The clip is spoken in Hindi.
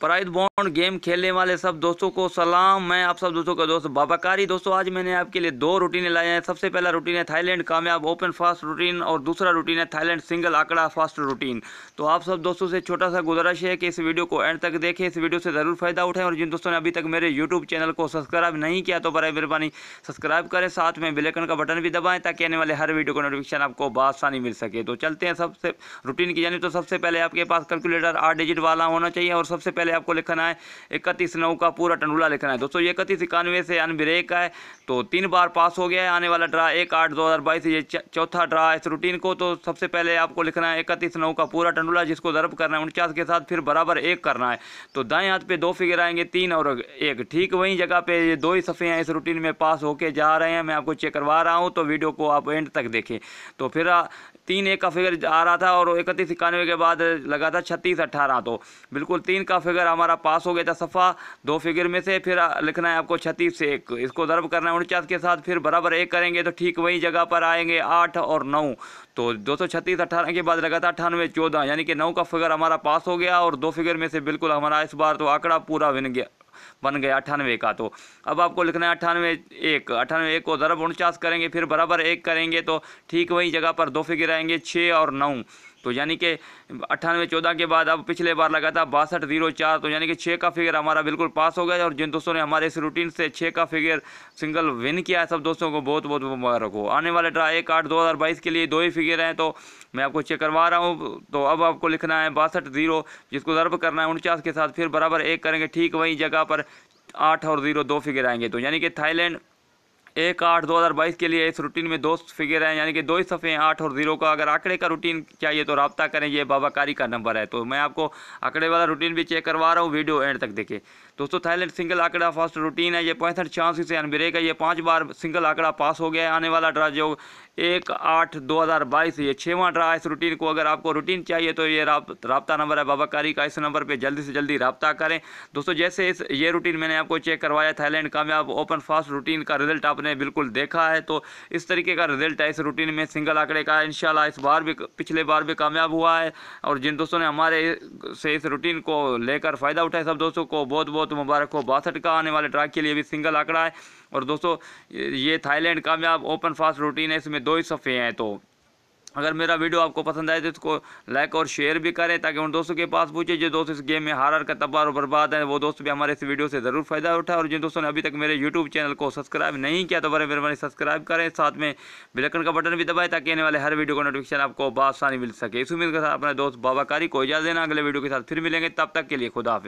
प्राइज बॉन्ड गेम खेलने वाले सब दोस्तों को सलाम मैं आप सब दोस्तों का दोस्त बाबाकारी दोस्तों आज मैंने आपके लिए दो रूटीन लाए हैं सबसे पहला रूटीन है थाईलैंड कामयाब ओपन फास्ट रूटीन और दूसरा रूटीन है थाईलैंड सिंगल आंकड़ा फास्ट रूटीन तो आप सब दोस्तों से छोटा सा गुजारिश है कि इस वीडियो को एंड तक देखें इस वीडियो से ज़रूर फायदा उठाएं और जिन दोस्तों ने अभी तक मेरे यूट्यूब चैनल को सब्सक्राइब नहीं किया तो बर मेहरबानी सब्सक्राइब करें साथ में बिलेकन का बटन भी दबाएँ ताकि आने वाले हर वीडियो का नोटिफिकेशन आपको बासानी मिल सके तो चलते हैं सबसे रूटीन की जानी तो सबसे पहले आपके पास कैलकुलेटर आठ डिजिट वाला होना चाहिए और सबसे पहले पहले आपको लिखना है इकतीस नौ का पूरा टंडूला लिखना है दोस्तों ये इकतीस इक्यानवे से अनब्रेक का है तो तीन बार पास हो गया है आने वाला ड्रा एक आठ दो हज़ार बाईस ये चौथा ड्रा इस रूटीन को तो सबसे पहले आपको लिखना है इकतीस नौ का पूरा टंडूला जिसको ज़रब करना है उनचास के साथ फिर बराबर एक करना है तो दाएँ हाथ पर दो फिगर आएंगे तीन और एक ठीक वहीं जगह पर ये दो ही सफ़े हैं इस रूटीन में पास होके जा रहे हैं मैं आपको चेक करवा रहा हूँ तो वीडियो को आप एंड तक देखें तो फिर तीन एक का फिगर आ रहा था और इकतीस इक्यानवे के बाद लगा था छत्तीस अट्ठारह तो बिल्कुल तीन का फिगर फिगर हमारा पास हो गया था सफ़ा दो फिगर में से फिर लिखना है आपको छत्तीस से एक इसको ज़रब करना है उनचास के साथ फिर बराबर एक करेंगे तो ठीक वही जगह पर आएंगे आठ और नौ तो दो सौ छत्तीस अठारह के बाद लगातार अठानवे चौदह यानी कि नौ का फिगर हमारा पास हो गया और दो फिगर में से बिल्कुल हमारा इस बार तो आंकड़ा पूरा बन गया बन गया अठानवे का तो अब आपको लिखना है अठानवे एक अठानवे एक को ज़रब उनचास करेंगे फिर बराबर एक करेंगे तो ठीक वही जगह पर दो फिगर आएंगे छः और नौ तो यानी कि अट्ठानवे चौदह के बाद अब पिछले बार लगा था बासठ जीरो चार तो यानी कि छः का फिगर हमारा बिल्कुल पास हो गया और जिन दोस्तों ने हमारे इस रूटीन से छः का फिगर सिंगल विन किया है सब दोस्तों को बहुत बहुत मुबारक हो आने वाले ड्रा एक आठ दो हज़ार बाईस के लिए दो ही फिगर हैं तो मैं आपको चेक करवा रहा हूँ तो अब आपको लिखना है बासठ जीरो जिसको ज़रब करना है उनचास के साथ फिर बराबर एक करेंगे ठीक वहीं जगह पर आठ और जीरो दो फिगर आएंगे तो यानी कि थाईलैंड एक आठ दो हज़ार बाईस के लिए इस रूटीन में दो फिगर हैं यानी कि दो ही सफ़े हैं आठ और ज़ीरो का अगर आंकड़े का रूटीन चाहिए तो रबता करें ये बाबाकारी का नंबर है तो मैं आपको आंकड़े वाला रूटीन भी चेक करवा रहा हूँ वीडियो एंड तक देखें दोस्तों थाईलैंड सिंगल आंकड़ा फर्स्ट रूटीन है ये पैंसठ छियासी से अनब्रेक है ये पाँच बार सिंगल आंकड़ा पास हो गया है आने वाला ड्रा जो एक आठ दो हज़ार बाईस ये छःवा ड्रा इस रूटीन को अगर आपको रूटीन चाहिए तो ये रबता नंबर है बाबाकारी का इस नंबर पर जल्दी से जल्दी रबता करें दोस्तों जैसे इस ये रूटीन मैंने आपको चेक करवाया थाईलैंड कामयाब ओपन फास्ट रूटीन का रिजल्ट आप आपने बिल्कुल देखा है तो इस तरीके का रिजल्ट है इस रूटीन में सिंगल आंकड़े का इन इस बार भी पिछले बार भी कामयाब हुआ है और जिन दोस्तों ने हमारे से इस रूटीन को लेकर फ़ायदा उठाया सब दोस्तों को बहुत बहुत मुबारक हो बासठ का आने वाले ट्रैक के लिए भी सिंगल आंकड़ा है और दोस्तों ये थाईलैंड कामयाब ओपन फास्ट रूटीन है इसमें दो ही सफ़े हैं तो अगर मेरा वीडियो आपको पसंद आए तो इसको लाइक और शेयर भी करें ताकि उन दोस्तों के पास पूछे जो दोस्त इस गेम में हार हार का तबार और बर्बाद है वो दोस्त भी हमारे इस वीडियो से ज़रूर फायदा उठाए और जिन दोस्तों ने अभी तक मेरे यूट्यूब चैनल को सब्सक्राइब नहीं किया तो बड़े मेहरबानी सब्सक्राइब करें साथ में बिलकन का बटन भी दबाएं ताकि आने वाले हर वीडियो का नोटिफिकेशन आपको बासानी मिल सके इस उम्मीद के साथ अपने दोस्त बाबाकारी को इजाज़ देना अगले वीडियो के साथ फिर मिलेंगे तब तक के लिए खुदा